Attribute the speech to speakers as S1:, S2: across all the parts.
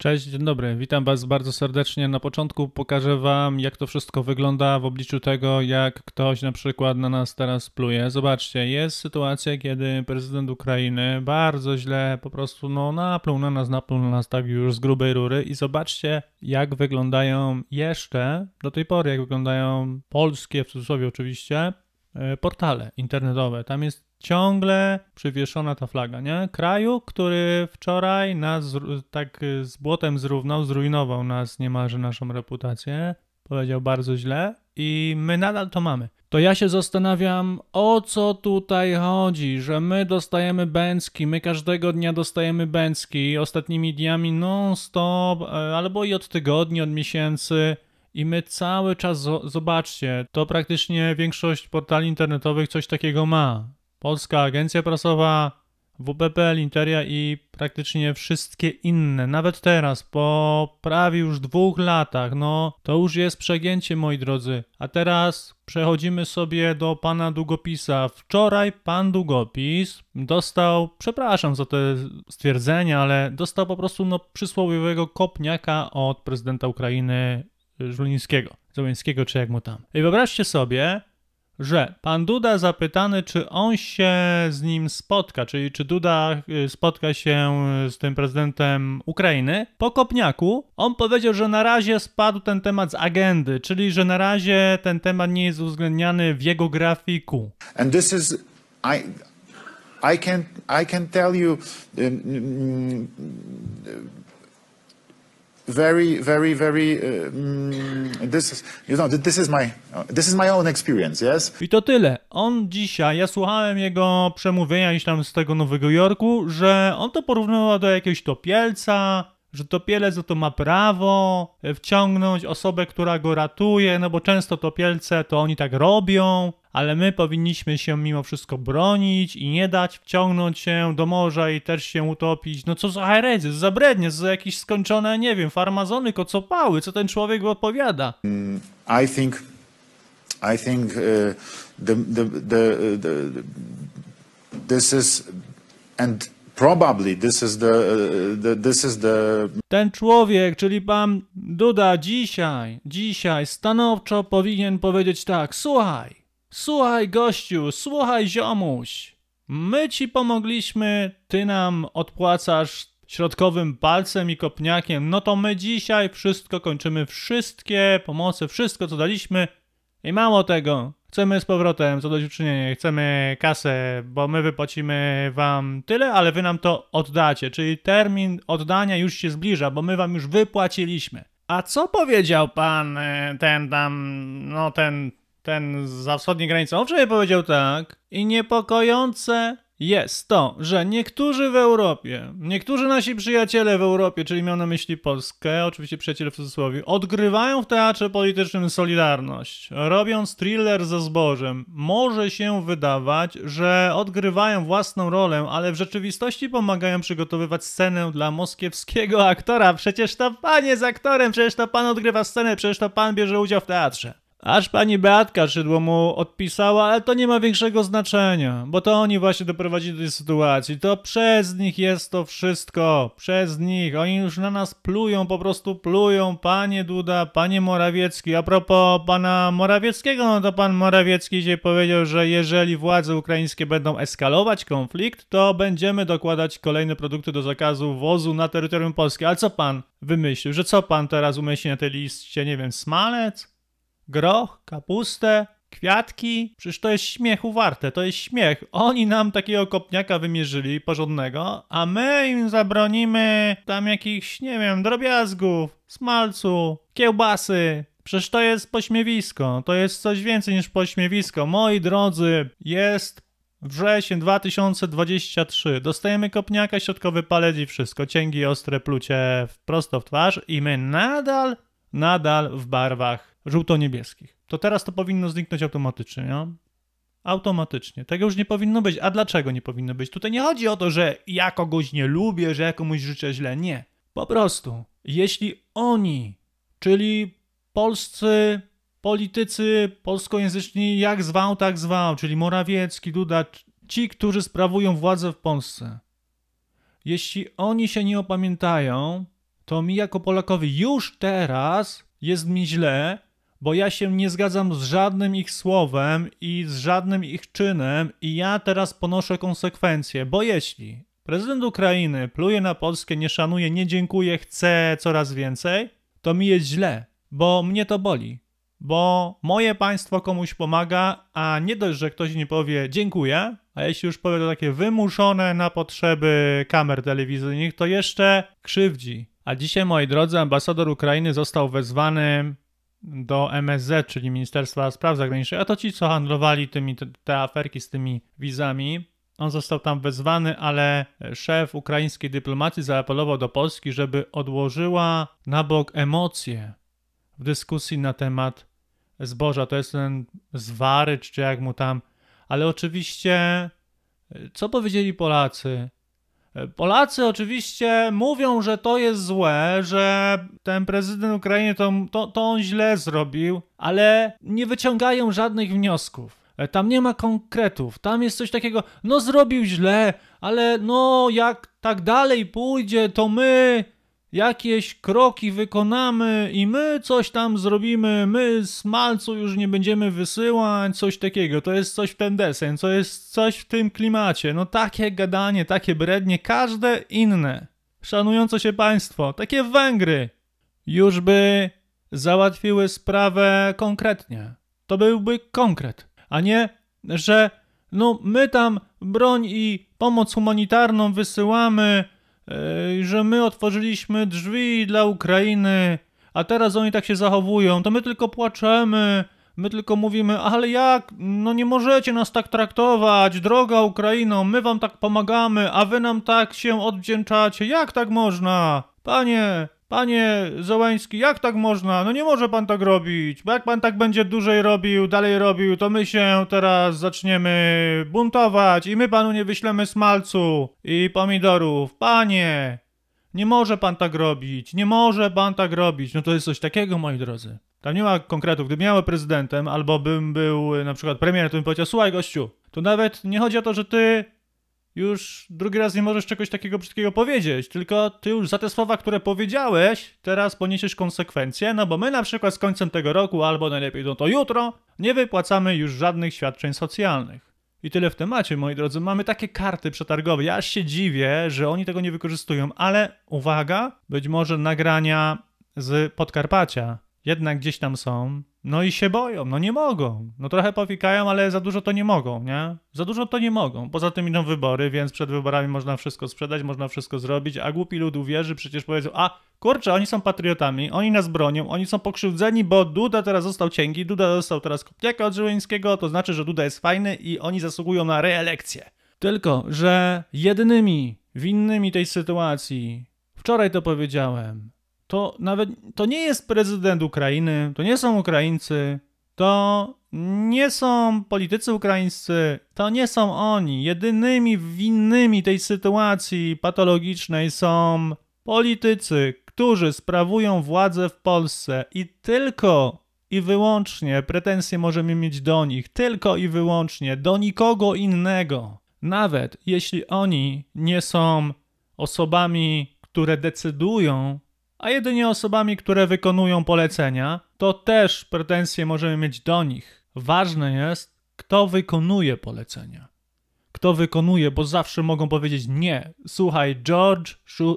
S1: Cześć, dzień dobry. Witam Was bardzo serdecznie. Na początku pokażę Wam, jak to wszystko wygląda w obliczu tego, jak ktoś na przykład na nas teraz pluje. Zobaczcie, jest sytuacja, kiedy prezydent Ukrainy bardzo źle po prostu no, napluł na nas, napluł na nas tak już z grubej rury i zobaczcie, jak wyglądają jeszcze do tej pory, jak wyglądają polskie, w cudzysłowie oczywiście, e, portale internetowe. Tam jest ciągle przywieszona ta flaga, nie? Kraju, który wczoraj nas tak z błotem zrównał, zrujnował nas niemalże naszą reputację, powiedział bardzo źle i my nadal to mamy. To ja się zastanawiam, o co tutaj chodzi, że my dostajemy bęcki, my każdego dnia dostajemy bęcki, ostatnimi dniami non-stop, e, albo i od tygodni, od miesięcy. I my cały czas, zobaczcie, to praktycznie większość portali internetowych coś takiego ma Polska Agencja Prasowa, WBP, Interia i praktycznie wszystkie inne. Nawet teraz, po prawie już dwóch latach, no to już jest przegięcie, moi drodzy. A teraz przechodzimy sobie do pana długopisa. Wczoraj pan długopis dostał, przepraszam za te stwierdzenia, ale dostał po prostu no, przysłowiowego kopniaka od prezydenta Ukrainy Żulińskiego. Zobańskiego, czy jak mu tam. I wyobraźcie sobie, że pan Duda zapytany, czy on się z nim spotka, czyli czy Duda y, spotka się z tym prezydentem Ukrainy, po Kopniaku on powiedział, że na razie spadł ten temat z agendy, czyli że na razie ten temat nie jest uwzględniany w jego grafiku. And this is, I, I can, I can tell you, um, very, very, very. Uh, mm, this, is, you know, this is my, this is my own experience, yes. I to tyle. On dzisiaj, ja słuchałem jego przemówienia gdzieś tam z tego Nowego Jorku, że on to porównywał do jakiegoś topielca, że topielec to ma prawo e, wciągnąć osobę, która go ratuje, no bo często topielce to oni tak robią, ale my powinniśmy się mimo wszystko bronić i nie dać wciągnąć się do morza i też się utopić. No co za herezy, za brednie, za jakieś skończone, nie wiem, farmazony, kocopały, co ten człowiek opowiada? Mm, I think, I think uh, the, the, the, the, this is, and Probably this is the, e, the, this is the... Ten człowiek, czyli pan Duda, dzisiaj, dzisiaj stanowczo powinien powiedzieć tak, słuchaj, Słuchaj gościu, słuchaj ziomuś. My ci pomogliśmy, ty nam odpłacasz środkowym palcem i kopniakiem. No to my dzisiaj wszystko kończymy, wszystkie pomocy, wszystko co daliśmy. I mało tego, chcemy z powrotem zadośćuczynienie, chcemy kasę, bo my wypłacimy wam tyle, ale wy nam to oddacie. Czyli termin oddania już się zbliża, bo my wam już wypłaciliśmy. A co powiedział pan e, ten tam, no ten ten za wschodniej granicą wczoraj powiedział tak i niepokojące jest to, że niektórzy w Europie, niektórzy nasi przyjaciele w Europie, czyli miał na myśli Polskę, oczywiście przyjaciele w cudzysłowie, odgrywają w teatrze politycznym Solidarność. Robiąc thriller ze zbożem, może się wydawać, że odgrywają własną rolę, ale w rzeczywistości pomagają przygotowywać scenę dla moskiewskiego aktora. Przecież to pan jest aktorem, przecież to pan odgrywa scenę, przecież to pan bierze udział w teatrze. Aż pani Beatka Szydło mu odpisała, ale to nie ma większego znaczenia, bo to oni właśnie doprowadzili do tej sytuacji. To przez nich jest to wszystko. Przez nich. Oni już na nas plują, po prostu plują. Panie Duda, panie Morawiecki. A propos pana Morawieckiego, no to pan Morawiecki dzisiaj powiedział, że jeżeli władze ukraińskie będą eskalować konflikt, to będziemy dokładać kolejne produkty do zakazu wozu na terytorium Polski. Ale co pan wymyślił? Że co pan teraz umieści na tej liście? Nie wiem, smalec? groch, kapustę, kwiatki. Przecież to jest śmiechu warte, to jest śmiech. Oni nam takiego kopniaka wymierzyli, porządnego, a my im zabronimy tam jakichś, nie wiem, drobiazgów, smalcu, kiełbasy. Przecież to jest pośmiewisko, to jest coś więcej niż pośmiewisko. Moi drodzy, jest Wrzesień 2023. Dostajemy kopniaka, środkowy palec i wszystko. Cięgi, ostre plucie prosto w twarz i my nadal, nadal w barwach żółto-niebieskich. To teraz to powinno zniknąć automatycznie, nie? Automatycznie. Tego już nie powinno być. A dlaczego nie powinno być? Tutaj nie chodzi o to, że ja kogoś nie lubię, że ja komuś życzę źle. Nie. Po prostu, jeśli oni, czyli polscy politycy polskojęzyczni, jak zwał, tak zwał, czyli Morawiecki, Duda, ci, którzy sprawują władzę w Polsce, jeśli oni się nie opamiętają, to mi jako Polakowi już teraz jest mi źle, bo ja się nie zgadzam z żadnym ich słowem i z żadnym ich czynem, i ja teraz ponoszę konsekwencje, bo jeśli prezydent Ukrainy pluje na Polskę, nie szanuje, nie dziękuję, chce coraz więcej, to mi jest źle, bo mnie to boli. Bo moje państwo komuś pomaga, a nie dość, że ktoś nie powie dziękuję, a jeśli już powie to takie wymuszone na potrzeby kamer telewizyjnych, to jeszcze krzywdzi. A dzisiaj, moi drodzy, ambasador Ukrainy został wezwany do MSZ, czyli Ministerstwa Spraw Zagranicznych, a to ci, co handlowali tymi, te, te aferki z tymi wizami, on został tam wezwany, ale szef ukraińskiej dyplomacji zaapelował do Polski, żeby odłożyła na bok emocje w dyskusji na temat zboża. To jest ten zwary, czy jak mu tam. Ale oczywiście, co powiedzieli Polacy? E, Polacy oczywiście mówią, że to jest złe, że ten prezydent Ukrainy to, to, to on źle zrobił, ale nie wyciągają żadnych wniosków. E, tam nie ma konkretów, tam jest coś takiego, no zrobił źle, ale no jak tak dalej pójdzie, to my jakieś kroki wykonamy i my coś tam zrobimy, my z malcu już nie będziemy wysyłać, coś takiego, to jest coś w ten desen, to jest coś w tym klimacie. No takie gadanie, takie brednie, każde inne. Szanujące się państwo, takie Węgry, już by załatwiły sprawę konkretnie. To byłby konkret, a nie, że no my tam broń i pomoc humanitarną wysyłamy, że my otworzyliśmy drzwi dla Ukrainy, a teraz oni tak się zachowują, to my tylko płaczemy, my tylko mówimy, ale jak, no nie możecie nas tak traktować, droga Ukraino, my wam tak pomagamy, a wy nam tak się odwdzięczacie, jak tak można? Panie, Panie Zołański, jak tak można? No nie może pan tak robić. Bo jak pan tak będzie dłużej robił, dalej robił, to my się teraz zaczniemy buntować i my panu nie wyślemy smalcu i pomidorów. Panie, nie może pan tak robić. Nie może pan tak robić. No to jest coś takiego, moi drodzy. Tam nie ma konkretów. Gdybym miał prezydentem albo bym był na przykład premierem, to bym powiedział, słuchaj gościu, to nawet nie chodzi o to, że ty już drugi raz nie możesz czegoś takiego brzydkiego powiedzieć, tylko ty już za te słowa, które powiedziałeś, teraz poniesiesz konsekwencje, no bo my na przykład z końcem tego roku, albo najlepiej no to jutro, nie wypłacamy już żadnych świadczeń socjalnych. I tyle w temacie, moi drodzy. Mamy takie karty przetargowe. Ja się dziwię, że oni tego nie wykorzystują, ale uwaga, być może nagrania z Podkarpacia jednak gdzieś tam są, no i się boją, no nie mogą. No trochę powikają, ale za dużo to nie mogą, nie? Za dużo to nie mogą. Poza tym idą wybory, więc przed wyborami można wszystko sprzedać, można wszystko zrobić, a głupi lud uwierzy, przecież powiedzą, a kurczę, oni są patriotami, oni nas bronią, oni są pokrzywdzeni, bo Duda teraz został cięgi, Duda został teraz kopniaka od Żyłyńskiego, to znaczy, że Duda jest fajny i oni zasługują na reelekcję. Tylko, że jedynymi winnymi tej sytuacji, wczoraj to powiedziałem, to nawet to nie jest prezydent Ukrainy, to nie są Ukraińcy, to nie są politycy ukraińscy, to nie są oni. Jedynymi winnymi tej sytuacji patologicznej są politycy, którzy sprawują władzę w Polsce i tylko i wyłącznie pretensje możemy mieć do nich, tylko i wyłącznie do nikogo innego. Nawet jeśli oni nie są osobami, które decydują a jedynie osobami, które wykonują polecenia, to też pretensje możemy mieć do nich. Ważne jest, kto wykonuje polecenia. Kto wykonuje, bo zawsze mogą powiedzieć nie. Słuchaj George,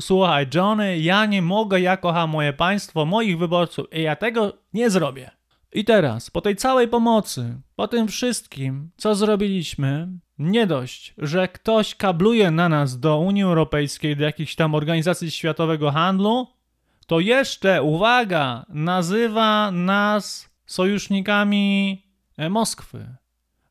S1: słuchaj Johnny, ja nie mogę, ja kocham moje państwo, moich wyborców i ja tego nie zrobię. I teraz, po tej całej pomocy, po tym wszystkim, co zrobiliśmy, nie dość, że ktoś kabluje na nas do Unii Europejskiej, do jakichś tam organizacji światowego handlu, to jeszcze, uwaga, nazywa nas sojusznikami e, Moskwy.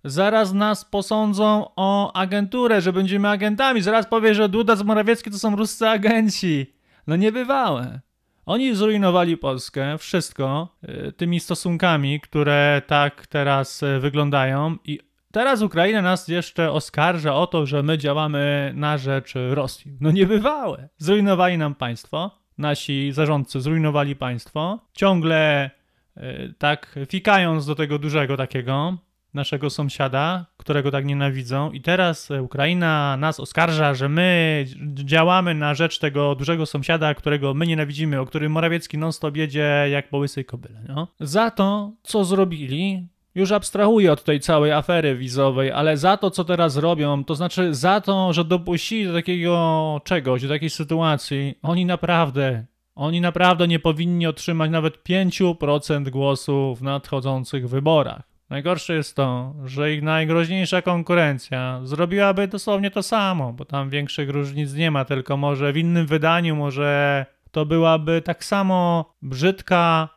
S1: Zaraz nas posądzą o agenturę, że będziemy agentami. Zaraz powie, że Duda z Morawiecki to są ruscy agenci. No niebywałe. Oni zrujnowali Polskę, wszystko, e, tymi stosunkami, które tak teraz e, wyglądają i teraz Ukraina nas jeszcze oskarża o to, że my działamy na rzecz Rosji. No niebywałe. Zrujnowali nam państwo, nasi zarządcy zrujnowali państwo. Ciągle e, tak fikając do tego dużego takiego naszego sąsiada, którego tak nienawidzą, i teraz e, Ukraina nas oskarża, że my działamy na rzecz tego dużego sąsiada, którego my nienawidzimy, o którym Morawiecki non-stop jedzie jak połysy łysej kobyle. No. Za to, co zrobili, już abstrahuję od tej całej afery wizowej, ale za to, co teraz robią, to znaczy za to, że dopuścili do takiego czegoś, do takiej sytuacji, oni naprawdę, oni naprawdę nie powinni otrzymać nawet 5% głosów w nadchodzących wyborach. Najgorsze jest to, że ich najgroźniejsza konkurencja zrobiłaby dosłownie to samo, bo tam większych różnic nie ma, tylko może w innym wydaniu, może to byłaby tak samo brzydka,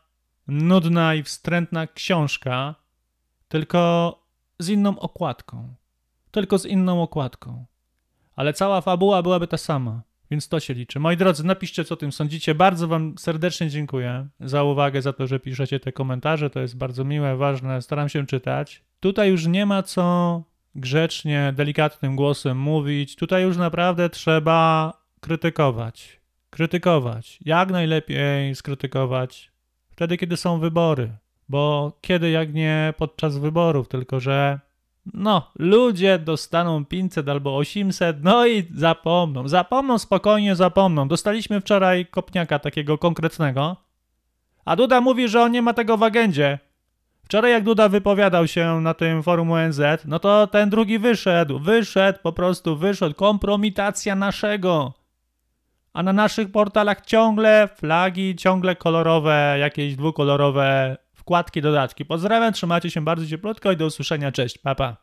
S1: nudna i wstrętna książka, tylko z inną okładką. Tylko z inną okładką. Ale cała fabuła byłaby ta sama, więc to się liczy. Moi drodzy, napiszcie, co o tym sądzicie. Bardzo Wam serdecznie dziękuję za uwagę, za to, że piszecie te komentarze. To jest bardzo miłe, ważne. Staram się czytać. Tutaj już nie ma co grzecznie, delikatnym głosem mówić. Tutaj już naprawdę trzeba krytykować. Krytykować. Jak najlepiej skrytykować wtedy, kiedy są wybory. Bo kiedy jak nie podczas wyborów, tylko że no, ludzie dostaną 500 albo 800, no i zapomną. Zapomną, spokojnie zapomną. Dostaliśmy wczoraj kopniaka takiego konkretnego, a Duda mówi, że on nie ma tego w agendzie. Wczoraj jak Duda wypowiadał się na tym forum ONZ, no to ten drugi wyszedł, wyszedł, po prostu wyszedł, kompromitacja naszego. A na naszych portalach ciągle flagi, ciągle kolorowe, jakieś dwukolorowe wkładki, dodatki. Pozdrawiam, trzymajcie się bardzo cieplutko i do usłyszenia. Cześć, papa. Pa.